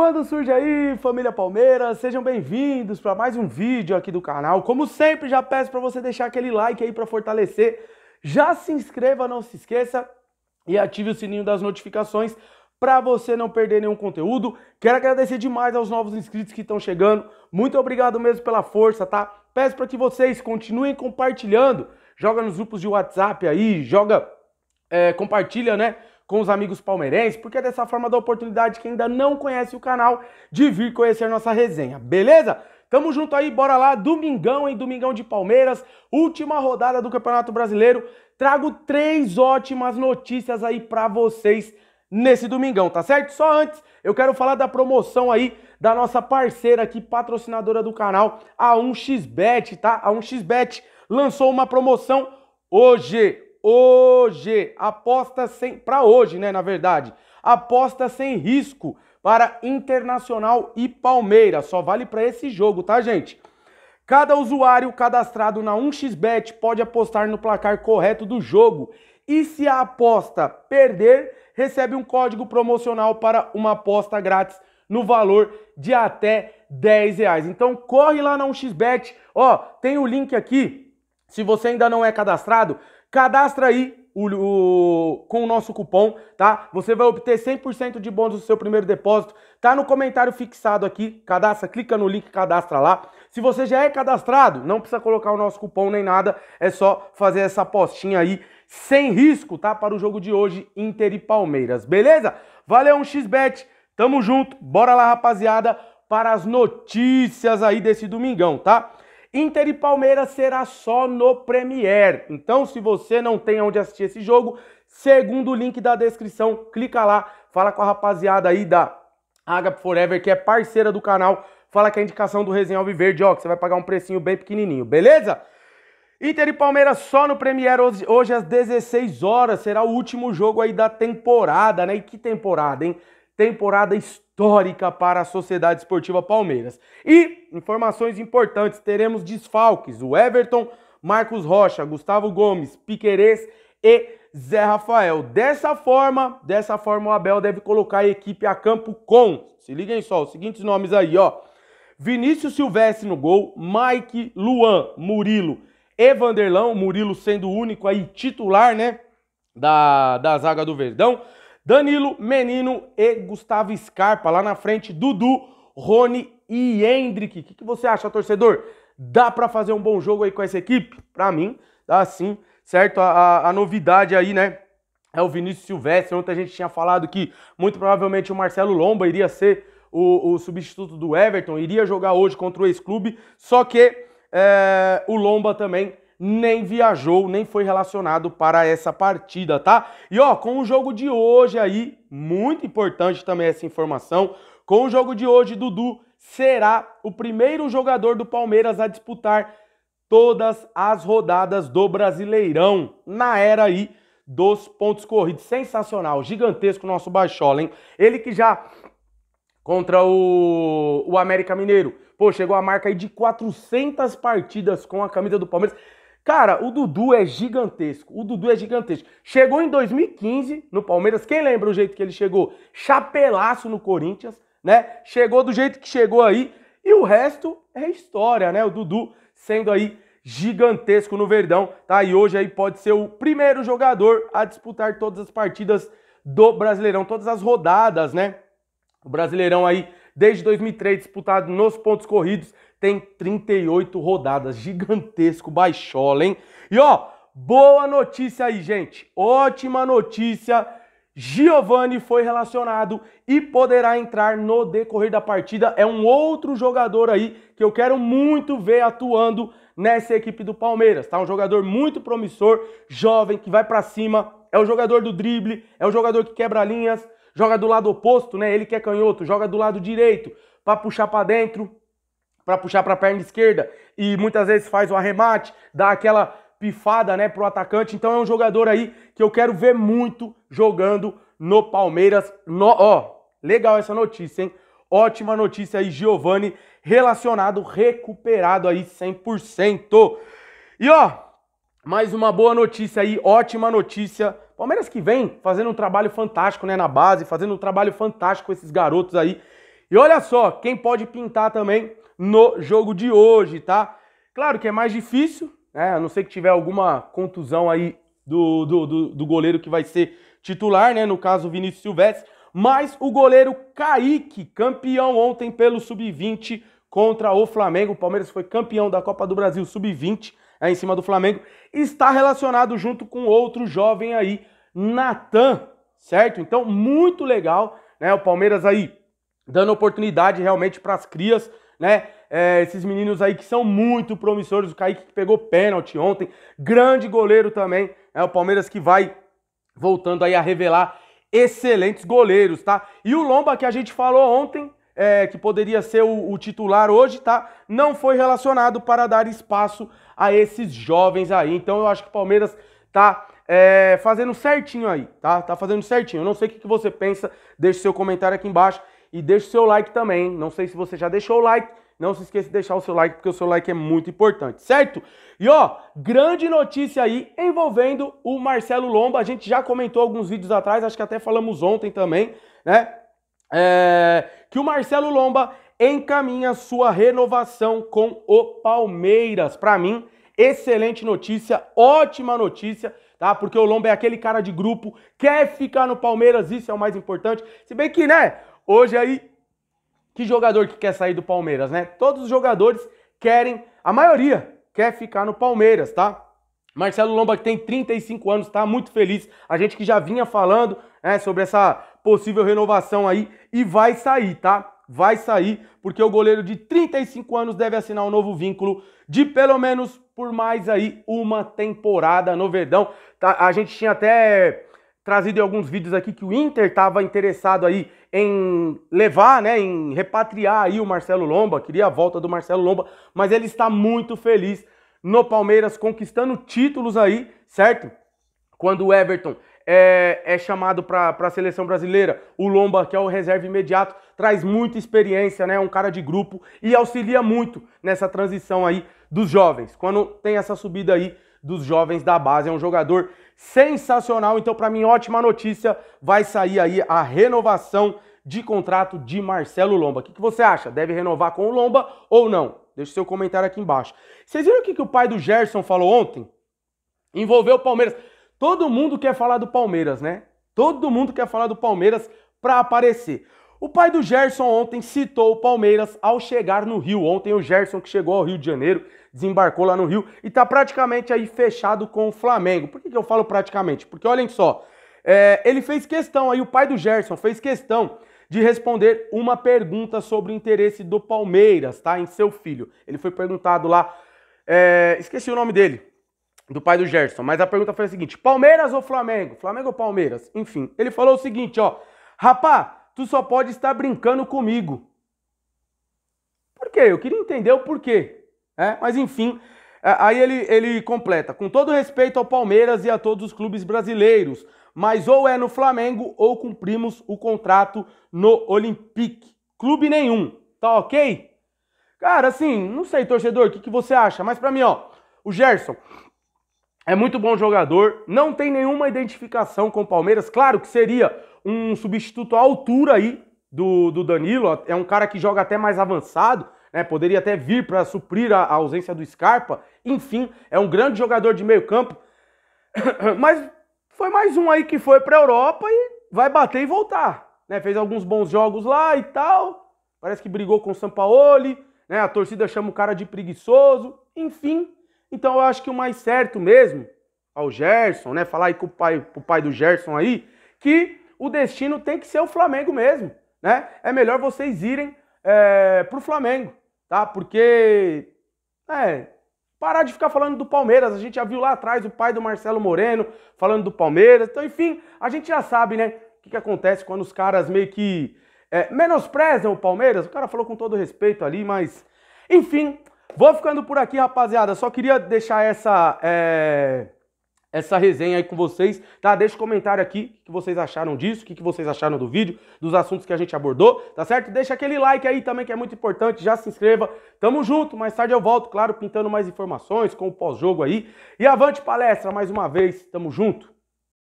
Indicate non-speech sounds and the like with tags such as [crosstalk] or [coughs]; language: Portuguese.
Quando surge aí, família Palmeiras, sejam bem-vindos para mais um vídeo aqui do canal. Como sempre, já peço para você deixar aquele like aí para fortalecer. Já se inscreva, não se esqueça e ative o sininho das notificações para você não perder nenhum conteúdo. Quero agradecer demais aos novos inscritos que estão chegando. Muito obrigado mesmo pela força, tá? Peço para que vocês continuem compartilhando. Joga nos grupos de WhatsApp aí, joga, é, compartilha, né? com os amigos palmeirenses, porque é dessa forma dá oportunidade quem ainda não conhece o canal de vir conhecer nossa resenha, beleza? Tamo junto aí, bora lá, domingão em domingão de Palmeiras, última rodada do Campeonato Brasileiro. Trago três ótimas notícias aí para vocês nesse domingão, tá certo? Só antes, eu quero falar da promoção aí da nossa parceira aqui, patrocinadora do canal, a 1xBet, tá? A 1xBet lançou uma promoção hoje, hoje. Aposta sem. Para hoje, né? Na verdade. Aposta sem risco para Internacional e Palmeiras. Só vale para esse jogo, tá, gente? Cada usuário cadastrado na 1xBet pode apostar no placar correto do jogo. E se a aposta perder, recebe um código promocional para uma aposta grátis no valor de até 10 reais. Então corre lá na 1xBet, ó, tem o link aqui. Se você ainda não é cadastrado, Cadastra aí o, o, com o nosso cupom, tá? Você vai obter 100% de bônus no seu primeiro depósito. Tá no comentário fixado aqui, cadastra, clica no link, cadastra lá. Se você já é cadastrado, não precisa colocar o nosso cupom nem nada, é só fazer essa apostinha aí sem risco, tá? Para o jogo de hoje, Inter e Palmeiras, beleza? Valeu, um xbet, tamo junto, bora lá, rapaziada, para as notícias aí desse domingão, tá? Inter e Palmeiras será só no Premier. Então, se você não tem onde assistir esse jogo, segundo o link da descrição, clica lá, fala com a rapaziada aí da Agap Forever, que é parceira do canal, fala que é a indicação do Resenha Alviverde, ó, que você vai pagar um precinho bem pequenininho, beleza? Inter e Palmeiras só no Premier hoje, hoje às 16 horas, será o último jogo aí da temporada, né? E que temporada, hein? temporada histórica para a Sociedade Esportiva Palmeiras. E informações importantes: teremos desfalques: o Everton, Marcos Rocha, Gustavo Gomes, Piquerez e Zé Rafael. Dessa forma, dessa forma o Abel deve colocar a equipe a campo com, se liguem só, os seguintes nomes aí, ó. Vinícius Silvestre no gol, Mike, Luan, Murilo e Vanderlão, Murilo sendo o único aí titular, né, da, da zaga do Verdão. Danilo, Menino e Gustavo Scarpa. Lá na frente, Dudu, Rony e Hendrick. O que, que você acha, torcedor? Dá para fazer um bom jogo aí com essa equipe? Para mim, dá sim, certo? A, a, a, novidade aí, né? É o Vinícius Silvestre. Ontem a gente tinha falado que muito provavelmente o Marcelo Lomba iria ser o, o substituto do Everton, iria jogar hoje contra o ex-clube. Só que é, o Lomba também nem viajou, nem foi relacionado para essa partida, tá? E ó, com o jogo de hoje aí, muito importante também essa informação, com o jogo de hoje, Dudu será o primeiro jogador do Palmeiras a disputar todas as rodadas do Brasileirão na era aí dos pontos corridos. Sensacional, gigantesco nosso Baixola, hein? Ele que já contra o, o América Mineiro, pô, chegou a marca aí de 400 partidas com a camisa do Palmeiras. Cara, o Dudu é gigantesco. O Dudu é gigantesco. Chegou em 2015 no Palmeiras. Quem lembra o jeito que ele chegou? Chapelaço no Corinthians, né? Chegou do jeito que chegou aí. E o resto é história, né? O Dudu sendo aí gigantesco no Verdão, tá? E hoje aí pode ser o primeiro jogador a disputar todas as partidas do Brasileirão, todas as rodadas, né? O Brasileirão aí desde 2003 disputado nos pontos corridos, tem 38 rodadas. Gigantesco baixola, hein? E ó, boa notícia aí, gente. Ótima notícia. Giovani foi relacionado e poderá entrar no decorrer da partida. É um outro jogador aí que eu quero muito ver atuando nessa equipe do Palmeiras, tá? Um jogador muito promissor, jovem, que vai para cima, é o jogador do drible, é o jogador que quebra linhas, joga do lado oposto, né? Ele que é canhoto, joga do lado direito para puxar para dentro, para puxar para a perna esquerda e muitas vezes faz o arremate, dá aquela pifada, né, pro atacante. Então é um jogador aí que eu quero ver muito jogando no Palmeiras. No, ó, legal essa notícia, hein? Ótima notícia aí, Giovani, relacionado, recuperado aí 100%. E ó, mais uma boa notícia aí, ótima notícia Palmeiras que vem fazendo um trabalho fantástico né, na base, fazendo um trabalho fantástico com esses garotos aí. E olha só, quem pode pintar também no jogo de hoje, tá? Claro que é mais difícil, né? A não ser que tiver alguma contusão aí do, do, do, do goleiro que vai ser titular, né? No caso, o Vinícius Silvestre. Mas o goleiro Kaique, campeão ontem pelo Sub-20 contra o Flamengo. O Palmeiras foi campeão da Copa do Brasil Sub-20 aí é, em cima do Flamengo, está relacionado junto com outro jovem aí, Natan, certo? Então, muito legal, né? O Palmeiras aí dando oportunidade realmente para as crias, né? É, esses meninos aí que são muito promissores, o Kaique que pegou pênalti ontem, grande goleiro também, é né? o Palmeiras que vai voltando aí a revelar excelentes goleiros, tá? E o Lomba que a gente falou ontem, é, que poderia ser o, o, titular hoje, tá? Não foi relacionado para dar espaço a esses jovens aí. Então eu acho que o Palmeiras tá é, fazendo certinho aí, tá? Tá fazendo certinho. Eu não sei o que, você pensa, deixe seu comentário aqui embaixo e deixe seu like também. Hein? Não sei se você já deixou o like, não se esqueça de deixar o seu like, porque o seu like é muito importante, certo? E ó, grande notícia aí envolvendo o Marcelo Lomba. A gente já comentou alguns vídeos atrás, acho que até falamos ontem também, né? É, que o Marcelo Lomba encaminha sua renovação com o Palmeiras. Para mim, excelente notícia, ótima notícia, tá? Porque o Lomba é aquele cara de grupo, quer ficar no Palmeiras, isso é o mais importante. Se bem que, né, hoje aí, que jogador que quer sair do Palmeiras, né? Todos os jogadores querem, a maioria quer ficar no Palmeiras, tá? Marcelo Lomba que tem 35 anos, está muito feliz. A gente que já vinha falando né, sobre essa possível renovação aí e vai sair, tá? Vai sair, porque o goleiro de 35 anos deve assinar um novo vínculo de pelo menos por mais aí uma temporada no Verdão. Tá? A gente tinha até trazido em alguns vídeos aqui que o Inter estava interessado aí em levar, né, em repatriar aí o Marcelo Lomba, queria a volta do Marcelo Lomba, mas ele está muito feliz no Palmeiras conquistando títulos aí, certo? Quando o Everton é, é chamado para a seleção brasileira. O Lomba, que é o reserva imediato, traz muita experiência, né? É um cara de grupo e auxilia muito nessa transição aí dos jovens. Quando tem essa subida aí dos jovens da base, é um jogador sensacional. Então, para mim, ótima notícia, vai sair aí a renovação de contrato de Marcelo Lomba. O que, que você acha? Deve renovar com o Lomba ou não? Deixe seu comentário aqui embaixo. Vocês viram o que, que o pai do Gerson falou ontem? Envolveu o Palmeiras. Todo mundo quer falar do Palmeiras, né? Todo mundo quer falar do Palmeiras para aparecer. O pai do Gerson ontem citou o Palmeiras ao chegar no Rio. Ontem o Gerson que chegou ao Rio de Janeiro, desembarcou lá no Rio e está praticamente aí fechado com o Flamengo. Por que, que eu falo praticamente? Porque olhem só, é, ele fez questão aí, o pai do Gerson fez questão de responder uma pergunta sobre o interesse do Palmeiras, tá? Em seu filho. Ele foi perguntado lá, é, esqueci o nome dele, do pai do Gerson. Mas a pergunta foi a seguinte: Palmeiras ou Flamengo? Flamengo ou Palmeiras? Enfim, ele falou o seguinte, ó: "Rapá, tu só pode estar brincando comigo". Por quê? Eu queria entender o porquê, né? Mas enfim, é, aí ele ele completa: "Com todo respeito ao Palmeiras e a todos os clubes brasileiros, mas ou é no Flamengo ou cumprimos o contrato no Olympique. Clube nenhum, tá OK?" Cara, assim, não sei, torcedor, o que, que você acha? Mas para mim, ó, o Gerson, é muito bom jogador, não tem nenhuma identificação com o Palmeiras. Claro que seria um substituto à altura aí do, do Danilo, é um cara que joga até mais avançado, né? poderia até vir para suprir a, a, ausência do Scarpa. Enfim, é um grande jogador de meio campo. [coughs] Mas foi mais um aí que foi para a Europa e vai bater e voltar. Né? Fez alguns bons jogos lá e tal. Parece que brigou com o Sampaoli, né? A torcida chama o cara de preguiçoso. Enfim, então eu acho que o mais certo mesmo, ao Gerson, né? Falar aí com o pai, pro pai do Gerson aí, que o destino tem que ser o Flamengo mesmo, né? É melhor vocês irem é, pro Flamengo, tá? Porque, é, parar de ficar falando do Palmeiras. A gente já viu lá atrás o pai do Marcelo Moreno falando do Palmeiras. Então, enfim, a gente já sabe, né? O que, que acontece quando os caras meio que é, menosprezam o Palmeiras. O cara falou com todo respeito ali, mas. Enfim, Vou ficando por aqui, rapaziada. Só queria deixar essa, é... essa resenha aí com vocês, tá? Deixa o um comentário aqui o que vocês acharam disso, o que vocês acharam do vídeo, dos assuntos que a gente abordou, tá certo? Deixa aquele like aí também que é muito importante, já se inscreva. Tamo junto, mais tarde eu volto, claro, pintando mais informações com o pós-jogo aí. E avante palestra mais uma vez, tamo junto.